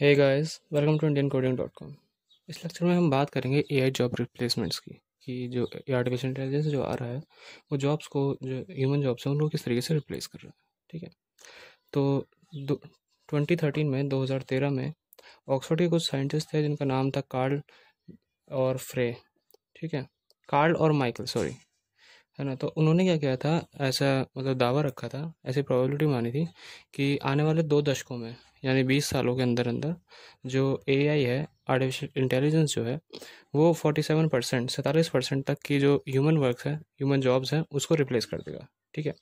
है guys welcome to Indian coding dot com इस lecture में हम बात करेंगे एआई जॉब रिप्लेसमेंट्स की कि जो आर्टिफिशियल इंटेलिजेंस जो आ रहा है वो जॉब्स को जो ह्यूमन जॉब्स हैं उनको किस तरीके से रिप्लेस कर रहा है ठीक है तो दो ट्वेंटी थर्टीन में दो हज़ार तेरह में ऑक्सफोर्ड के कुछ साइंटिस्ट थे जिनका नाम था कार्ल और फ्रे ठीक है कार्ल और माइकल सॉरी है ना तो उन्होंने क्या किया था ऐसा मतलब दावा रखा था ऐसी प्रोबेबिलिटी मानी थी कि आने वाले दो दशकों में यानी बीस सालों के अंदर अंदर जो एआई है आर्टिफिशियल इंटेलिजेंस जो है वो फोर्टी सेवन परसेंट सैंतालीस परसेंट तक की जो ह्यूमन वर्क है ह्यूमन जॉब्स हैं उसको रिप्लेस कर देगा ठीक है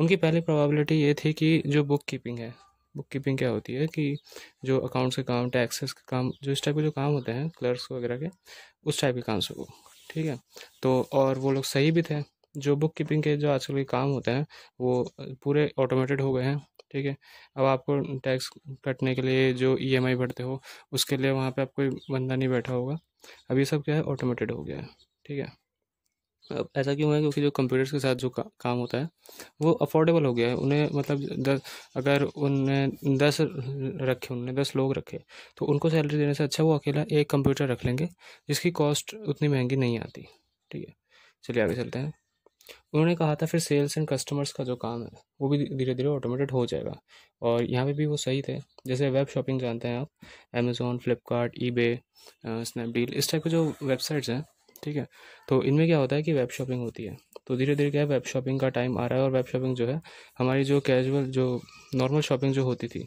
उनकी पहली प्रोबेबिलिटी ये थी कि जो बुक कीपिंग है बुक कीपिंग क्या होती है कि जो अकाउंट्स के काम टैक्सेस के काम जो इस टाइप के जो काम होते हैं क्लर्क्स वगैरह के उस टाइप के काम से वो ठीक है तो और वो लोग सही भी थे जो बुक कीपिंग के जो आजकल के काम होते हैं वो पूरे ऑटोमेटेड हो गए हैं ठीक है अब आपको टैक्स कटने के लिए जो ईएमआई e भरते हो उसके लिए वहाँ पे आप कोई बंदा नहीं बैठा होगा अब ये सब क्या है ऑटोमेटेड हो गया है ठीक है अब ऐसा क्यों है क्योंकि जो कंप्यूटर्स के साथ जो का, काम होता है वो अफोर्डेबल हो गया है उन्हें मतलब दस अगर उनने दस रखे उनने दस लोग रखे तो उनको सैलरी देने से अच्छा वो अकेला एक कंप्यूटर रख लेंगे जिसकी कॉस्ट उतनी महंगी नहीं आती ठीक है चलिए आगे चलते हैं उन्होंने कहा था फिर सेल्स एंड कस्टमर्स का जो काम है वो भी धीरे धीरे ऑटोमेटेड हो जाएगा और यहाँ पे भी वो सही थे जैसे वेब शॉपिंग जानते हैं आप Amazon Flipkart eBay Snapdeal इस टाइप के जो वेबसाइट्स हैं ठीक है तो इनमें क्या होता है कि वेब शॉपिंग होती है तो धीरे धीरे क्या है वेब शॉपिंग का टाइम आ रहा है और वेब शॉपिंग जो है हमारी जो कैजुअल जो नॉर्मल शॉपिंग जो होती थी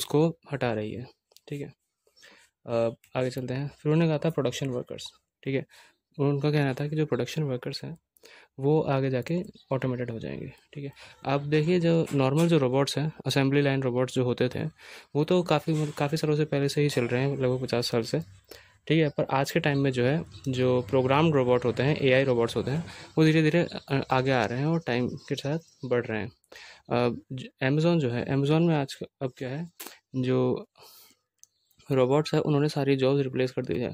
उसको हटा रही है ठीक है आगे चलते हैं फिर उन्होंने कहा था प्रोडक्शन वर्कर्स ठीक है उनका कहना था कि जो प्रोडक्शन वर्कर्स हैं वो आगे जाके ऑटोमेटेड हो जाएंगे ठीक है आप देखिए जो नॉर्मल जो रोबोट्स हैं असेंबली लाइन रोबोट्स जो होते थे वो तो काफ़ी मतलब काफ़ी सालों से पहले से ही चल रहे हैं लगभग पचास साल से ठीक है पर आज के टाइम में जो है जो प्रोग्राम रोबोट होते हैं एआई रोबोट्स होते हैं वो धीरे धीरे आगे आ रहे हैं और टाइम के साथ बढ़ रहे हैं अमेज़ोन जो है अमेज़ोन में आज अब क्या है जो रोबोट्स है उन्होंने सारी जॉब्स रिप्लेस कर दी है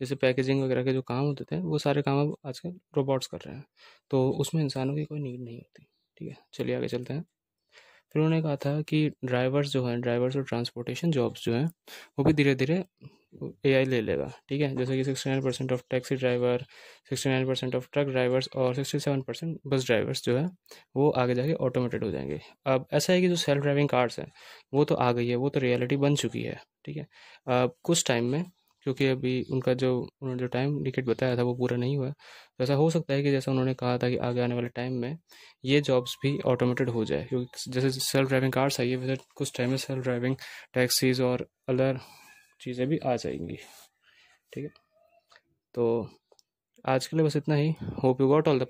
जैसे पैकेजिंग वगैरह के जो काम होते थे वो सारे काम अब आजकल रोबोट्स कर रहे हैं तो उसमें इंसानों की कोई नीड नहीं होती ठीक है चलिए आगे चलते हैं फिर उन्होंने कहा था कि ड्राइवर्स जो हैं ड्राइवर्स और ट्रांसपोर्टेशन जॉब्स जो हैं वो भी धीरे धीरे ए आई ले लेगा ठीक है जैसे कि sixty nine percent of taxi driver sixty nine percent of truck drivers और sixty seven percent bus drivers जो है वो आगे जाके ऑटोमेटेड हो जाएंगे अब ऐसा है कि जो सेल्फ ड्राइविंग कार्स हैं वो तो आ गई है वो तो रियलिटी बन चुकी है ठीक है अब कुछ टाइम में क्योंकि अभी उनका जो उन्होंने जो टाइम टिकट बताया था वो पूरा नहीं हुआ तो ऐसा हो सकता है कि जैसा उन्होंने कहा था कि आगे आने वाले टाइम में ये जॉब्स भी ऑटोमेटेड हो जाए क्योंकि जैसे सेल्फ ड्राइविंग कार्स आई है वैसे कुछ टाइम में सेल्फ ड्राइविंग टैक्सीज और अदर चीज़ें भी आ जाएंगी ठीक है तो आज के लिए बस इतना ही hope you got all the